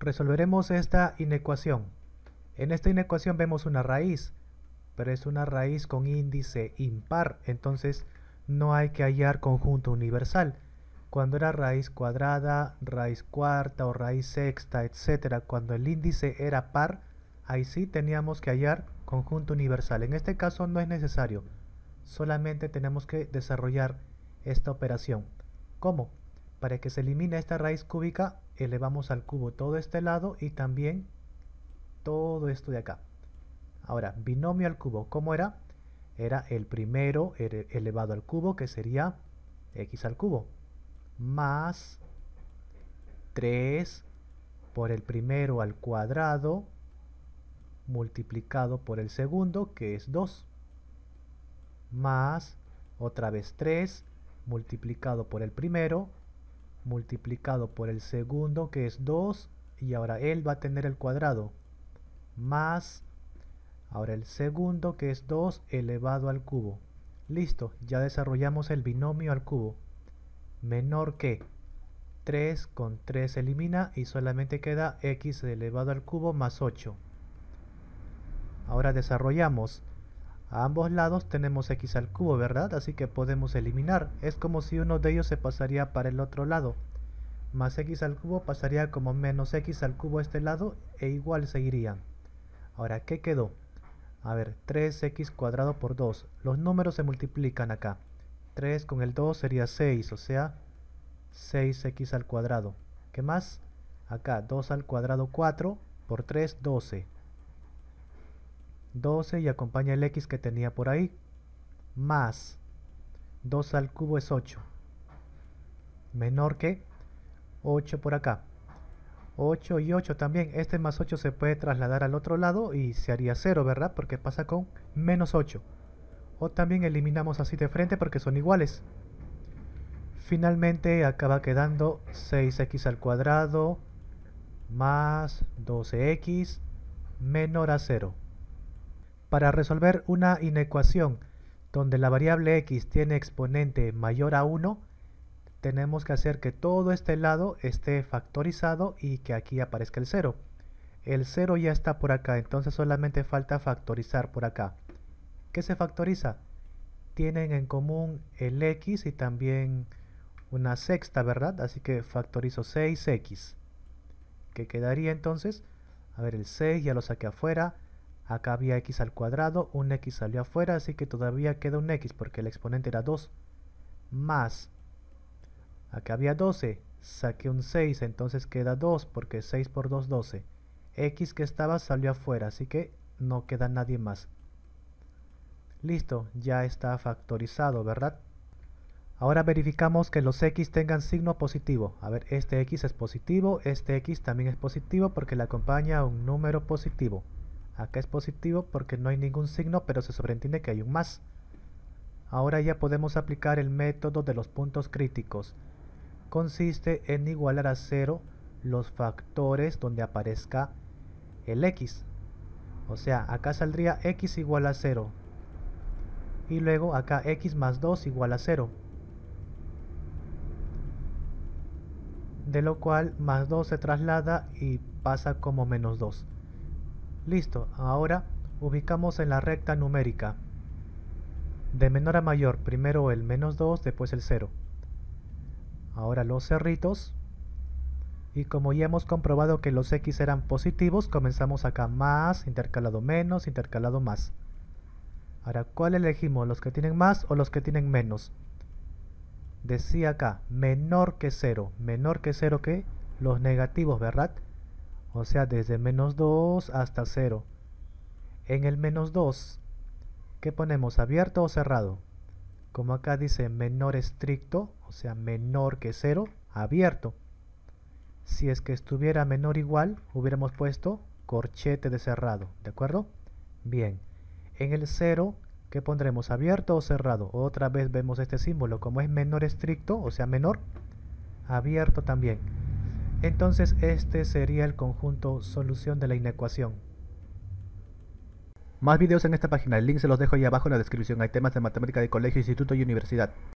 Resolveremos esta inecuación. En esta inecuación vemos una raíz, pero es una raíz con índice impar, entonces no hay que hallar conjunto universal. Cuando era raíz cuadrada, raíz cuarta o raíz sexta, etcétera, cuando el índice era par, ahí sí teníamos que hallar conjunto universal. En este caso no es necesario, solamente tenemos que desarrollar esta operación. ¿Cómo? Para que se elimine esta raíz cúbica, elevamos al cubo todo este lado y también todo esto de acá. Ahora, binomio al cubo, ¿cómo era? Era el primero elevado al cubo, que sería x al cubo, más 3 por el primero al cuadrado, multiplicado por el segundo, que es 2, más otra vez 3, multiplicado por el primero, multiplicado por el segundo que es 2 y ahora él va a tener el cuadrado más ahora el segundo que es 2 elevado al cubo listo, ya desarrollamos el binomio al cubo menor que 3 con 3 elimina y solamente queda x elevado al cubo más 8 ahora desarrollamos a ambos lados tenemos x al cubo, ¿verdad? Así que podemos eliminar. Es como si uno de ellos se pasaría para el otro lado. Más x al cubo pasaría como menos x al cubo a este lado e igual seguirían. Ahora, ¿qué quedó? A ver, 3x cuadrado por 2. Los números se multiplican acá. 3 con el 2 sería 6, o sea, 6x al cuadrado. ¿Qué más? Acá, 2 al cuadrado 4 por 3, 12. 12 y acompaña el x que tenía por ahí, más 2 al cubo es 8, menor que 8 por acá. 8 y 8 también, este más 8 se puede trasladar al otro lado y se haría 0, ¿verdad? Porque pasa con menos 8. O también eliminamos así de frente porque son iguales. Finalmente acaba quedando 6x al cuadrado más 12x menor a 0. Para resolver una inecuación donde la variable x tiene exponente mayor a 1, tenemos que hacer que todo este lado esté factorizado y que aquí aparezca el 0. El 0 ya está por acá, entonces solamente falta factorizar por acá. ¿Qué se factoriza? Tienen en común el x y también una sexta, ¿verdad? Así que factorizo 6x. ¿Qué quedaría entonces, a ver, el 6 ya lo saqué afuera, Acá había x al cuadrado, un x salió afuera, así que todavía queda un x porque el exponente era 2. Más, acá había 12, saqué un 6, entonces queda 2 porque 6 por 2, 12. x que estaba salió afuera, así que no queda nadie más. Listo, ya está factorizado, ¿verdad? Ahora verificamos que los x tengan signo positivo. A ver, este x es positivo, este x también es positivo porque le acompaña un número positivo. Acá es positivo porque no hay ningún signo, pero se sobreentiende que hay un más. Ahora ya podemos aplicar el método de los puntos críticos. Consiste en igualar a cero los factores donde aparezca el x. O sea, acá saldría x igual a 0. Y luego acá x más 2 igual a 0. De lo cual más 2 se traslada y pasa como menos 2. Listo, ahora ubicamos en la recta numérica. De menor a mayor, primero el menos 2, después el 0. Ahora los cerritos. Y como ya hemos comprobado que los x eran positivos, comenzamos acá más, intercalado menos, intercalado más. Ahora, ¿cuál elegimos? ¿Los que tienen más o los que tienen menos? Decía acá, menor que 0. Menor que 0 que los negativos, ¿verdad? o sea desde menos 2 hasta 0. En el menos 2, ¿qué ponemos? ¿Abierto o cerrado? Como acá dice menor estricto, o sea menor que 0, abierto. Si es que estuviera menor o igual, hubiéramos puesto corchete de cerrado, ¿de acuerdo? Bien, en el 0, ¿qué pondremos? ¿Abierto o cerrado? Otra vez vemos este símbolo, como es menor estricto, o sea menor, abierto también entonces este sería el conjunto solución de la inecuación. Más videos en esta página, el link se los dejo ahí abajo en la descripción, hay temas de matemática de colegio, instituto y universidad.